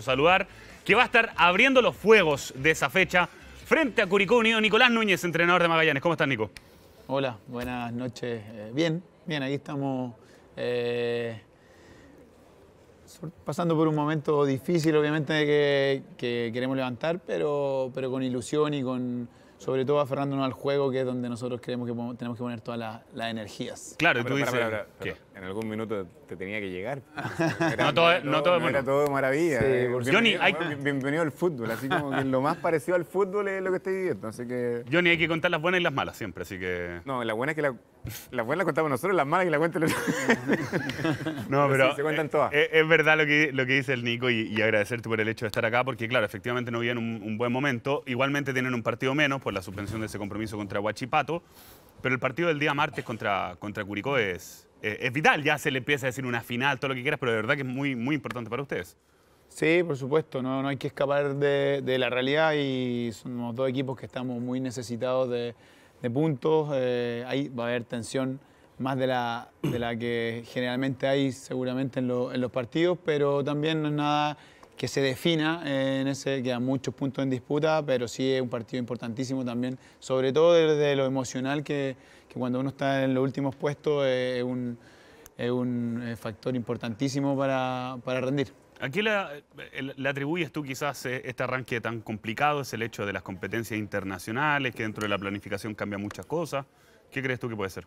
saludar, que va a estar abriendo los fuegos de esa fecha frente a Curicó Unido, Nicolás Núñez, entrenador de Magallanes. ¿Cómo estás, Nico? Hola, buenas noches. Eh, bien, bien, aquí estamos eh, pasando por un momento difícil, obviamente, que, queremos levantar, pero, pero con ilusión y con, sobre todo aferrándonos al juego, que es donde nosotros creemos que tenemos que poner todas las energías. Claro, ah, tú dices... Para, en algún minuto te tenía que llegar. Era, no todo, todo maravilla. Eh, Johnny, bienvenido al fútbol, así como que lo más parecido al fútbol es lo que estoy viviendo, así que... Johnny, hay que contar las buenas y las malas siempre, así que... No, la buena que Las buenas las contamos nosotros, las malas que la cuentan los... no, pero... se cuentan eh, todas. Eh, es, verdad lo que, lo que dice el Nico y, agradecerte por el hecho de estar acá, porque claro, efectivamente no vivían un, un buen momento. Igualmente tienen un partido menos por la suspensión de ese compromiso contra Huachipato. Pero el partido del día martes contra, contra Curicó es, eh, es, vital. Ya se le empieza a decir una final, todo lo que quieras, pero de verdad que es muy, muy importante para ustedes. Sí, por supuesto, no, no hay que escapar de, la realidad y somos dos equipos que estamos muy necesitados de, puntos. Eh, ahí va a haber tensión más de la, de la que generalmente hay seguramente en, en los partidos, pero también no es nada que se defina eh, en ese, que quedan muchos puntos en disputa, pero sí es un partido importantísimo también, sobre todo desde lo emocional, que, que cuando uno está en los últimos puestos eh, es un, es un eh, factor importantísimo para, para rendir. ¿A qué le atribuyes tú quizás este arranque tan complicado? ¿Es el hecho de las competencias internacionales, que dentro de la planificación cambia muchas cosas? ¿Qué crees tú que puede ser?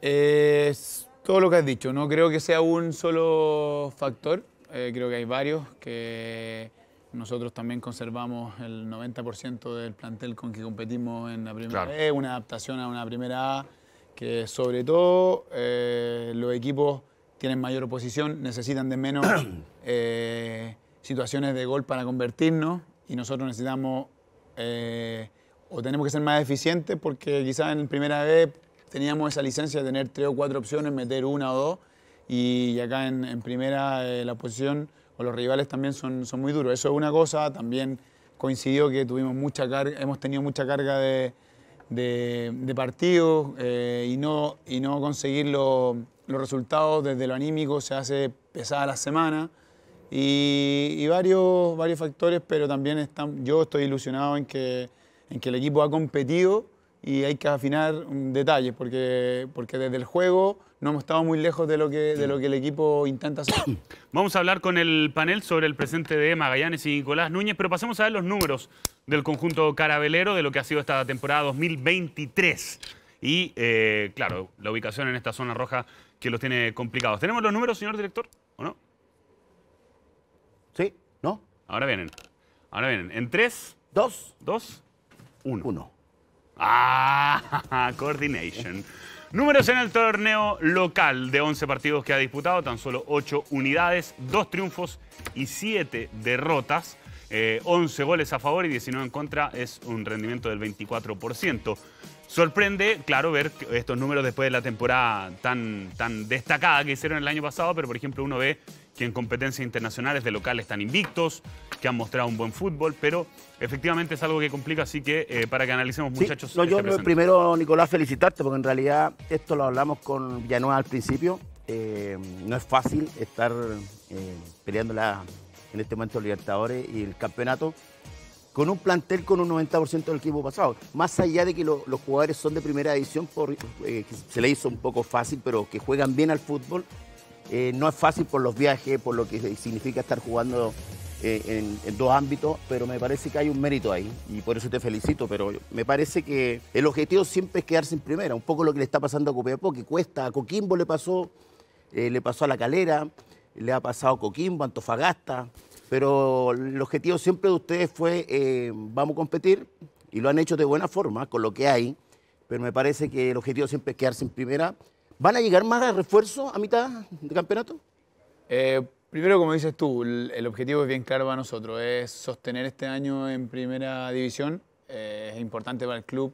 Es todo lo que has dicho, no creo que sea un solo factor. Eh, creo que hay varios que nosotros también conservamos el 90% del plantel con que competimos en la primera B, e, una adaptación a una primera A, que sobre todo eh, los equipos tienen mayor oposición, necesitan de menos eh, situaciones de gol para convertirnos y nosotros necesitamos o tenemos que ser más eficientes porque quizás en primera B e teníamos esa licencia de tener tres o cuatro opciones, meter una o dos y, acá en, primera eh, la posición o los rivales también son, muy duros. Eso es una cosa, también coincidió que tuvimos mucha hemos tenido mucha carga de, partidos eh, y, no, y no conseguir los resultados desde lo anímico se hace pesada la semana y, varios, varios factores, pero también están, yo estoy ilusionado en que, en que el equipo ha competido y hay que afinar detalles porque, porque desde el juego no hemos estado muy lejos de lo que, de lo que el equipo intenta hacer. Vamos a hablar con el panel sobre el presente de Magallanes y Nicolás Núñez, pero pasemos a ver los números del conjunto carabelero de lo que ha sido esta temporada 2023. Y, eh, claro, la ubicación en esta zona roja que los tiene complicados. ¿Tenemos los números, señor director, o no? Sí, ¿no? Ahora vienen. Ahora vienen. En tres... Dos. Dos. Uno. Uno. Ah, coordination. Números en el torneo local de 11 partidos que ha disputado, tan solo 8 unidades, 2 triunfos y 7 derrotas. 11 eh, goles a favor y 19 en contra es un rendimiento del 24%. Sorprende, claro, ver estos números después de la temporada tan, tan destacada que hicieron el año pasado, pero por ejemplo uno ve que en competencias internacionales de locales están invictos, que han mostrado un buen fútbol, pero efectivamente es algo que complica, así que eh, para que analicemos muchachos... yo este primero, Nicolás, felicitarte, porque en realidad esto lo hablamos con Villanueva al principio, eh, no es fácil estar eh, peleando en este momento Libertadores y el campeonato, con un plantel con un 90% del equipo pasado. Más allá de que los jugadores son de primera edición, eh, se le hizo un poco fácil, pero que juegan bien al fútbol, eh, no es fácil por los viajes, por lo que significa estar jugando eh, en, dos ámbitos, pero me parece que hay un mérito ahí y por eso te felicito, pero me parece que el objetivo siempre es quedarse en primera, un poco lo que le está pasando a Copiapó, que cuesta, a Coquimbo le pasó, le pasó a La Calera, le ha pasado a Coquimbo, Antofagasta, pero el objetivo siempre de ustedes fue, eh, vamos a competir, y lo han hecho de buena forma, con lo que hay, pero me parece que el objetivo siempre es quedarse en primera. ¿Van a llegar más refuerzos a mitad de campeonato? Eh, primero, como dices tú, el objetivo es bien claro para nosotros, es sostener este año en primera división, eh, es importante para el club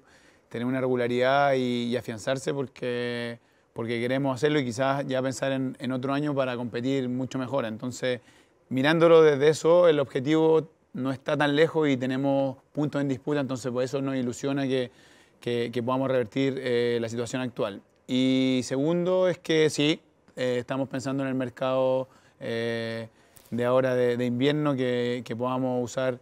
tener una regularidad y, afianzarse porque porque queremos hacerlo y quizás ya pensar en, en, otro año para competir mucho mejor. Entonces, mirándolo desde eso, el objetivo no está tan lejos y tenemos puntos en disputa, entonces por eso nos ilusiona que, que, podamos revertir eh, la situación actual. Y segundo es que sí, eh, estamos pensando en el mercado eh, de ahora de, invierno, que, podamos usar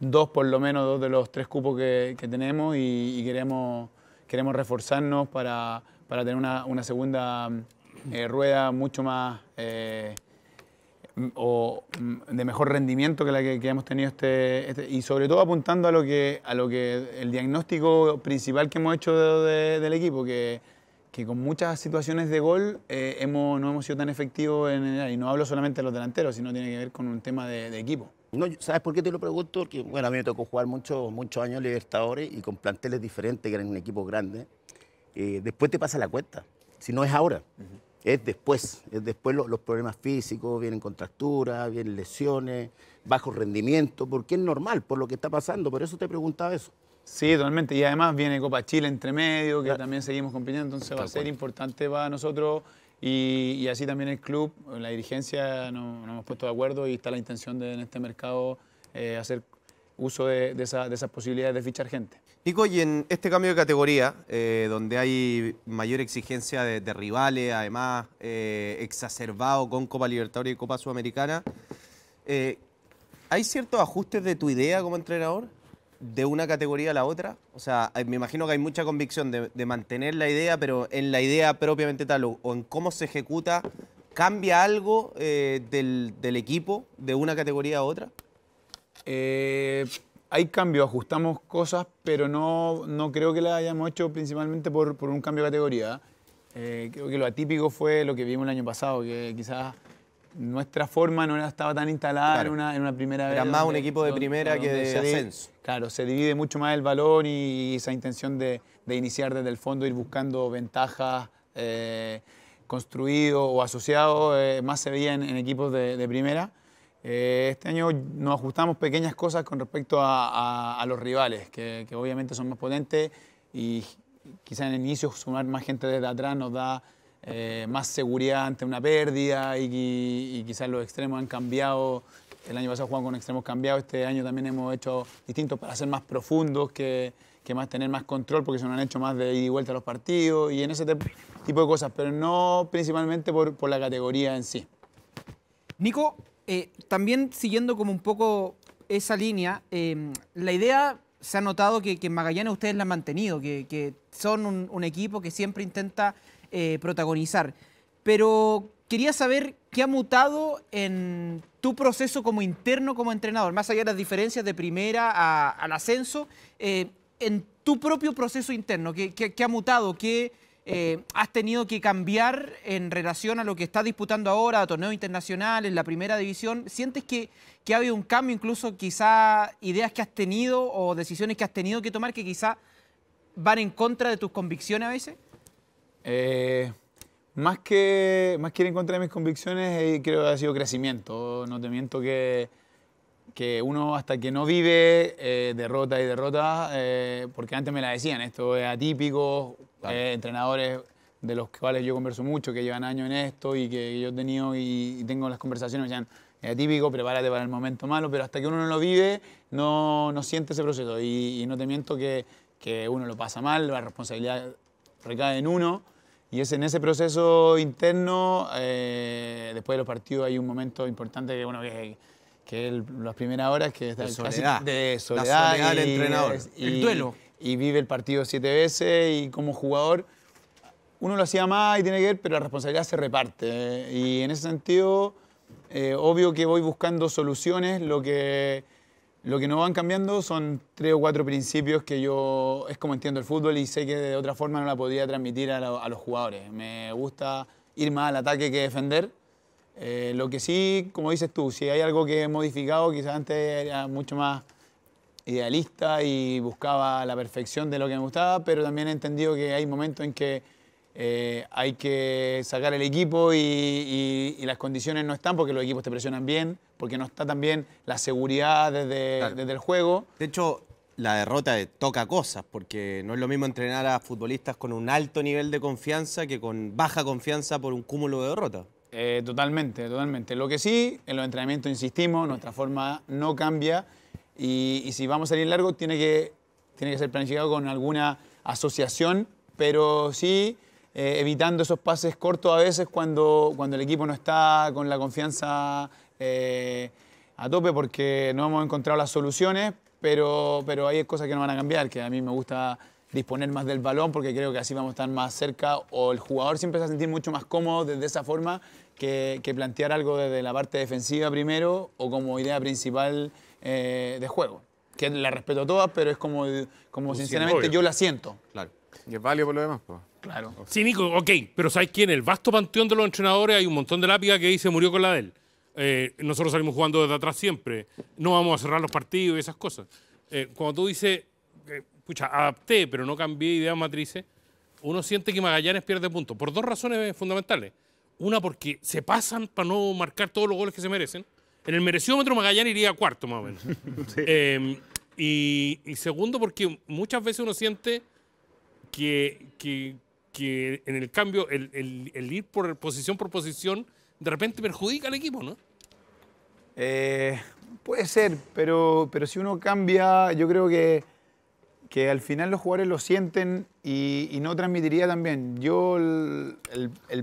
dos, por lo menos, dos de los tres cupos que, tenemos y, queremos, queremos reforzarnos para, tener una, una segunda rueda mucho más o mm, de mejor rendimiento que la que, hemos tenido este, este, y sobre todo apuntando a lo que a lo que el diagnóstico principal que hemos hecho del equipo que, que, con muchas situaciones de gol eh, hemos, no hemos sido tan efectivos en, y no hablo solamente de los delanteros sino tiene que ver con un tema de, equipo no, ¿Sabes por qué te lo pregunto? Porque bueno, a mí me tocó jugar muchos muchos años Libertadores y con planteles diferentes, que eran un equipo grande. Eh, después te pasa la cuenta, si no es ahora es después. Es después los, problemas físicos, vienen contracturas, vienen lesiones, bajo rendimiento, porque es normal por lo que está pasando. Por eso te preguntaba eso. Sí, totalmente. Y además viene Copa Chile entre medio, que también seguimos compitiendo, entonces va a ser importante para nosotros y, así también el club, la dirigencia, nos, hemos puesto de acuerdo y está la intención de en este mercado eh, hacer uso de, de esas posibilidades de fichar gente. Nico, y en este cambio de categoría, eh, donde hay mayor exigencia de, rivales, además eh, exacerbado con Copa Libertadores y Copa Sudamericana, eh, ¿hay ciertos ajustes de tu idea como entrenador de una categoría a la otra? O sea, me imagino que hay mucha convicción de, mantener la idea, pero en la idea propiamente tal o, en cómo se ejecuta, ¿cambia algo del, equipo de una categoría a otra? Eh, hay cambios, ajustamos cosas, pero no, no creo que la hayamos hecho principalmente por, por un cambio de categoría. Eh, creo que lo atípico fue lo que vimos el año pasado, que quizás nuestra forma no estaba tan instalada en, una, primera vez. Era más un equipo de primera que de ascenso. Claro, se divide mucho más el balón y, esa intención de, de, iniciar desde el fondo, ir buscando ventajas. Eh, construido o asociado eh, más se veía en, en equipos de, de primera. Eh, este año nos ajustamos pequeñas cosas con respecto a, los rivales, que, obviamente son más potentes y quizás en el inicio sumar más gente desde atrás nos da eh, más seguridad ante una pérdida y, quizás los extremos han cambiado el año pasado jugamos con extremos cambiados, este año también hemos hecho distintos para ser más profundos, que, más tener más control, porque se nos han hecho más de ida y vuelta a los partidos y en ese tipo de cosas, pero no principalmente por, por la categoría en sí. Nico, eh, también siguiendo como un poco esa línea, eh, la idea se ha notado que, en Magallanes ustedes la han mantenido, que, son un, equipo que siempre intenta eh, protagonizar. Pero quería saber qué ha mutado en tu proceso como interno, como entrenador, más allá de las diferencias de primera al ascenso, en tu propio proceso interno, qué, qué ha mutado, qué eh, has tenido que cambiar en relación a lo que estás disputando ahora, a internacional en la primera división? ¿Sientes que, ha habido un cambio, incluso quizás ideas que has tenido o decisiones que has tenido que tomar que quizás van en contra de tus convicciones a veces? Eh, más, que, más que ir en contra de mis convicciones, eh, creo que ha sido crecimiento. No te miento que que uno hasta que no vive eh, derrota y derrota, eh, porque antes me la decían, esto es atípico, eh, entrenadores de los cuales yo converso mucho, que llevan años en esto y que yo he tenido y, tengo las conversaciones, me decían, es atípico, prepárate para el momento malo, pero hasta que uno no lo vive, no, no siente ese proceso y, no te miento que, que, uno lo pasa mal, la responsabilidad recae en uno. Y es en ese proceso interno, después de los partidos hay un momento importante que, bueno, que es la primera hora que es de soledad, de soledad, y, entrenador. Y, duelo. Y vive el partido siete veces y como jugador uno lo hacía más y tiene que ver, pero la responsabilidad se reparte. Y en ese sentido, eh, obvio que voy buscando soluciones. Lo que, lo que no van cambiando son tres o cuatro principios que yo es como entiendo el fútbol y sé que de otra forma no la podría transmitir a, a los jugadores. Me gusta ir más al ataque que defender eh, lo que sí, como dices tú, si hay algo que he modificado, quizás antes era mucho más idealista y buscaba la perfección de lo que me gustaba, pero también he entendido que hay momentos en que eh, hay que sacar el equipo y, las condiciones no están porque los equipos te presionan bien, porque no está también la seguridad desde, desde el juego. De hecho, la derrota toca cosas, porque no es lo mismo entrenar a futbolistas con un alto nivel de confianza que con baja confianza por un cúmulo de derrotas. Eh, totalmente, totalmente. Lo que sí, en los entrenamientos insistimos, nuestra forma no cambia y, si vamos a salir largo tiene que, tiene que ser planificado con alguna asociación, pero sí eh, evitando esos pases cortos a veces cuando, cuando el equipo no está con la confianza eh, a tope porque no hemos encontrado las soluciones, pero, pero hay cosas que no van a cambiar, que a mí me gusta disponer más del balón porque creo que así vamos a estar más cerca o el jugador siempre se va a sentir mucho más cómodo desde esa forma que, plantear algo desde la parte defensiva primero o como idea principal eh, de juego. Que la respeto a todas, pero es como, como sinceramente yo la siento. Claro. Y es válido por lo demás, pues. Claro. Sí, Nico, ok, pero ¿sabes quién? El vasto panteón de los entrenadores hay un montón de lápidas que dice murió con la de él. Eh, nosotros salimos jugando desde atrás siempre. No vamos a cerrar los partidos y esas cosas. Eh, cuando tú dices Escucha, adapté, pero no cambié idea matrices, uno siente que Magallanes pierde puntos. Por dos razones fundamentales. Una, porque se pasan para no marcar todos los goles que se merecen. En el mereciómetro Magallanes iría cuarto, más o menos. Em, y, segundo, porque muchas veces uno siente que, en el cambio, el, ir por posición por posición, de repente perjudica al equipo, ¿no? Eh, puede ser, pero, pero si uno cambia, yo creo que que al final los jugadores lo sienten y, no transmitiría también. Yo el,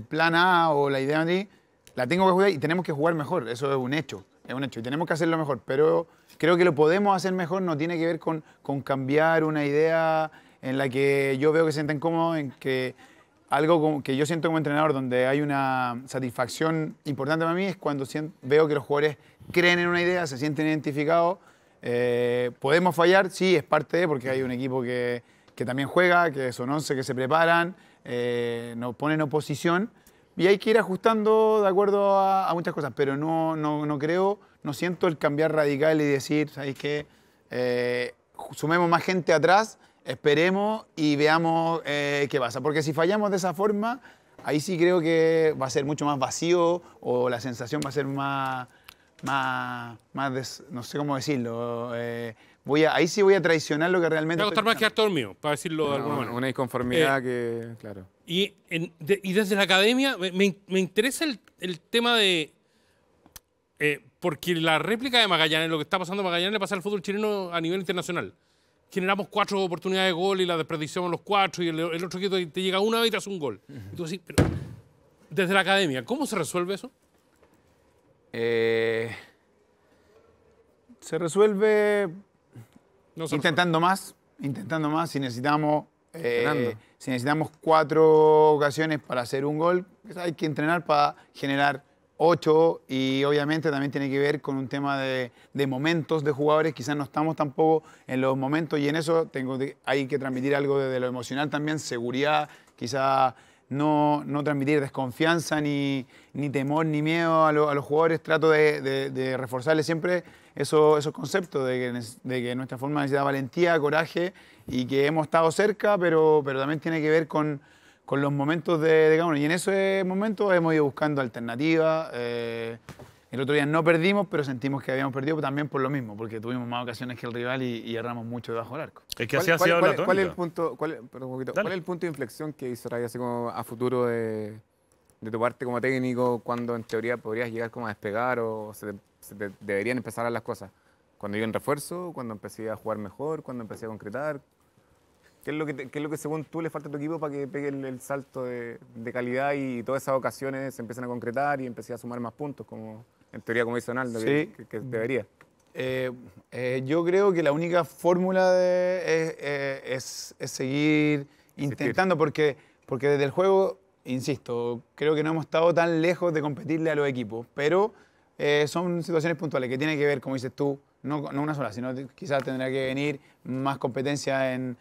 plan A o la idea de la tengo que jugar y tenemos que jugar mejor, eso es un hecho, es un hecho y tenemos que hacerlo mejor, pero creo que lo podemos hacer mejor, no tiene que ver con, con cambiar una idea en la que yo veo que se sienten cómodos, en que algo que yo siento como entrenador donde hay una satisfacción importante para mí es cuando veo que los jugadores creen en una idea, se sienten identificados eh, ¿Podemos fallar? Sí, es parte de, porque hay un equipo que, que también juega, que son 11 que se preparan, eh, nos ponen oposición y hay que ir ajustando de acuerdo a, muchas cosas, pero no, no, no, creo, no siento el cambiar radical y decir, ¿sabéis qué? Eh, sumemos más gente atrás, esperemos y veamos qué pasa, porque si fallamos de esa forma, ahí sí creo que va a ser mucho más vacío o la sensación va a ser más más, más no sé cómo decirlo. Eh, voy ahí sí voy a traicionar lo que realmente. Va a costar más que actor mío, para decirlo de alguna manera. Una disconformidad eh, que, claro. Y, desde la academia me, interesa el, tema de. Eh, porque la réplica de Magallanes, lo que está pasando a Magallanes, le pasa al fútbol chileno a nivel internacional. Generamos cuatro oportunidades de gol y la desperdiciamos los cuatro, y el, otro equipo te llega una vez y te hace un gol. desde la academia, ¿cómo se resuelve eso? Eh, se resuelve intentando más, intentando más. Si necesitamos, eh, si necesitamos cuatro ocasiones para hacer un gol, pues hay que entrenar para generar ocho y obviamente también tiene que ver con un tema de, momentos de jugadores. Quizás no estamos tampoco en los momentos y en eso tengo, hay que transmitir algo desde lo emocional también, seguridad, quizás no, transmitir desconfianza, ni, temor, ni miedo a, los jugadores. Trato de, reforzarles siempre eso, esos conceptos de que, nuestra forma necesita valentía, coraje y que hemos estado cerca, pero, pero también tiene que ver con, los momentos de, cada uno. Y en esos momentos hemos ido buscando alternativas. Eh, el otro día no perdimos, pero sentimos que habíamos perdido también por lo mismo, porque tuvimos más ocasiones que el rival y, erramos mucho debajo del arco. Es que así ha sido cuál, cuál, es el punto, cuál, el punto de inflexión que hizo Raya así como a futuro de, tu parte como técnico, cuando en teoría podrías llegar como a despegar o se deberían empezar a las cosas? ¿Cuando iba en refuerzo? ¿Cuando empecé a jugar mejor? ¿Cuando empecé a concretar? ¿Qué es, lo que según tú le falta a tu equipo para que pegue el, salto de, calidad y todas esas ocasiones se empiecen a concretar y empecé a sumar más puntos, como en teoría como dice que, debería? Eh, eh, yo creo que la única fórmula eh, es, es, seguir intentando, porque, porque desde el juego, insisto, creo que no hemos estado tan lejos de competirle a los equipos, pero eh, son situaciones puntuales que tiene que ver, como dices tú, no, una sola, sino quizás tendrá que venir más competencia en,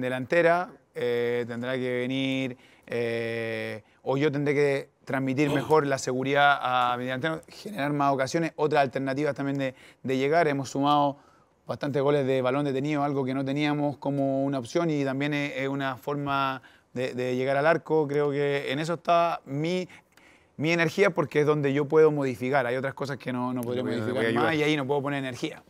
delantera, eh, tendrá que venir, eh, o yo tendré que transmitir mejor la seguridad a mi delantero, generar más ocasiones, otras alternativas también de, llegar. Hemos sumado bastantes goles de balón detenido, algo que no teníamos como una opción y también es, una forma de, de, llegar al arco. Creo que en eso está mi, mi energía porque es donde yo puedo modificar. Hay otras cosas que no, no podría modificar más y ahí no puedo poner energía.